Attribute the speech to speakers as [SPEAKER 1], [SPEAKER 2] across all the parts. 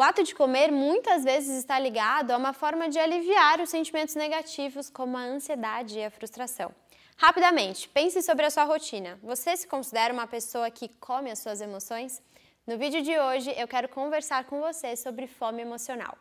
[SPEAKER 1] O ato de comer muitas vezes está ligado a uma forma de aliviar os sentimentos negativos, como a ansiedade e a frustração. Rapidamente, pense sobre a sua rotina. Você se considera uma pessoa que come as suas emoções? No vídeo de hoje, eu quero conversar com você sobre fome emocional.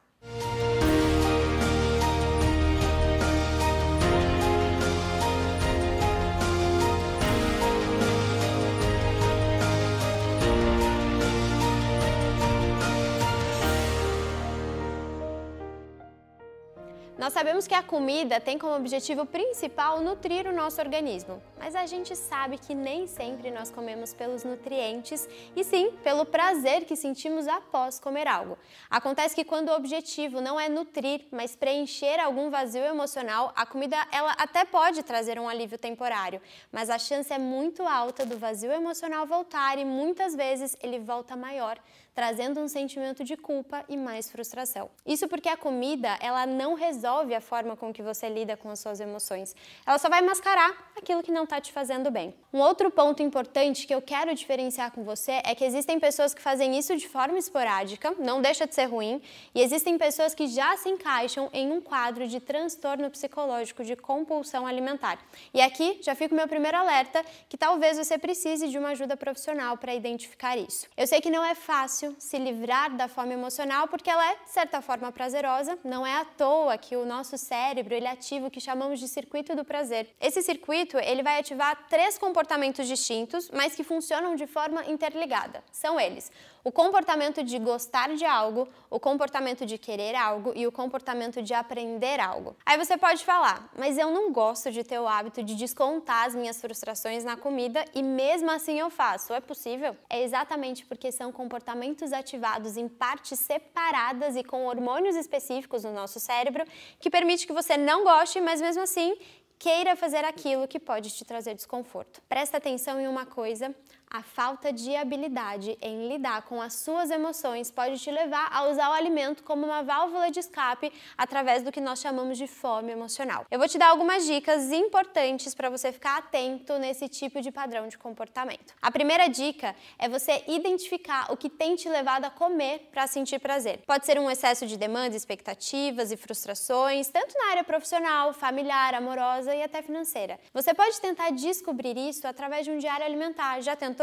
[SPEAKER 1] Nós sabemos que a comida tem como objetivo principal nutrir o nosso organismo, mas a gente sabe que nem sempre nós comemos pelos nutrientes e sim pelo prazer que sentimos após comer algo. Acontece que quando o objetivo não é nutrir, mas preencher algum vazio emocional, a comida ela até pode trazer um alívio temporário, mas a chance é muito alta do vazio emocional voltar e muitas vezes ele volta maior, trazendo um sentimento de culpa e mais frustração. Isso porque a comida ela não resolve resolve a forma com que você lida com as suas emoções. Ela só vai mascarar aquilo que não está te fazendo bem. Um outro ponto importante que eu quero diferenciar com você é que existem pessoas que fazem isso de forma esporádica, não deixa de ser ruim, e existem pessoas que já se encaixam em um quadro de transtorno psicológico de compulsão alimentar. E aqui já fica o meu primeiro alerta que talvez você precise de uma ajuda profissional para identificar isso. Eu sei que não é fácil se livrar da fome emocional porque ela é, de certa forma, prazerosa, não é à toa que o nosso cérebro ele é ativa o que chamamos de circuito do prazer. Esse circuito ele vai ativar três comportamentos distintos, mas que funcionam de forma interligada. São eles: o comportamento de gostar de algo, o comportamento de querer algo e o comportamento de aprender algo. Aí você pode falar, mas eu não gosto de ter o hábito de descontar as minhas frustrações na comida e mesmo assim eu faço. É possível? É exatamente porque são comportamentos ativados em partes separadas e com hormônios específicos no nosso cérebro que permite que você não goste, mas mesmo assim queira fazer aquilo que pode te trazer desconforto. Presta atenção em uma coisa, a falta de habilidade em lidar com as suas emoções pode te levar a usar o alimento como uma válvula de escape através do que nós chamamos de fome emocional. Eu vou te dar algumas dicas importantes para você ficar atento nesse tipo de padrão de comportamento. A primeira dica é você identificar o que tem te levado a comer para sentir prazer. Pode ser um excesso de demandas, expectativas e frustrações, tanto na área profissional, familiar, amorosa e até financeira. Você pode tentar descobrir isso através de um diário alimentar. Já tentou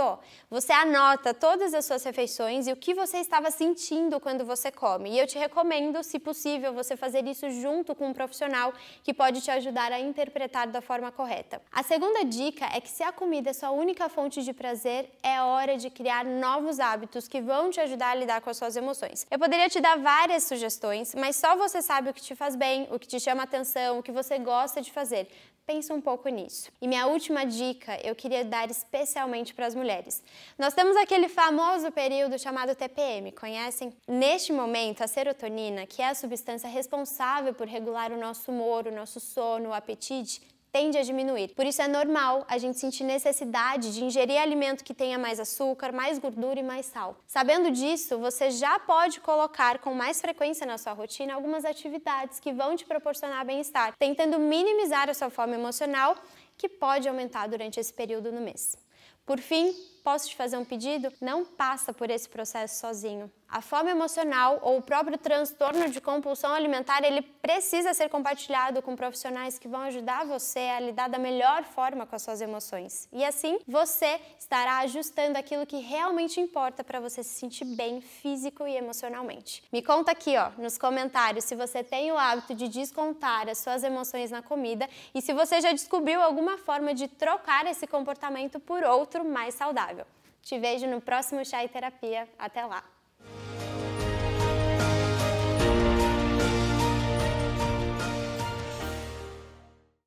[SPEAKER 1] você anota todas as suas refeições e o que você estava sentindo quando você come. E eu te recomendo, se possível, você fazer isso junto com um profissional que pode te ajudar a interpretar da forma correta. A segunda dica é que se a comida é sua única fonte de prazer, é hora de criar novos hábitos que vão te ajudar a lidar com as suas emoções. Eu poderia te dar várias sugestões, mas só você sabe o que te faz bem, o que te chama atenção, o que você gosta de fazer. Pensa um pouco nisso. E minha última dica eu queria dar especialmente para as mulheres. Nós temos aquele famoso período chamado TPM, conhecem? Neste momento, a serotonina, que é a substância responsável por regular o nosso humor, o nosso sono, o apetite, tende a diminuir. Por isso é normal a gente sentir necessidade de ingerir alimento que tenha mais açúcar, mais gordura e mais sal. Sabendo disso, você já pode colocar com mais frequência na sua rotina algumas atividades que vão te proporcionar bem-estar, tentando minimizar a sua fome emocional, que pode aumentar durante esse período no mês. Por fim, posso te fazer um pedido? Não passa por esse processo sozinho a fome emocional ou o próprio transtorno de compulsão alimentar, ele precisa ser compartilhado com profissionais que vão ajudar você a lidar da melhor forma com as suas emoções. E assim, você estará ajustando aquilo que realmente importa para você se sentir bem físico e emocionalmente. Me conta aqui, ó, nos comentários se você tem o hábito de descontar as suas emoções na comida e se você já descobriu alguma forma de trocar esse comportamento por outro mais saudável. Te vejo no próximo Chá e Terapia. Até lá!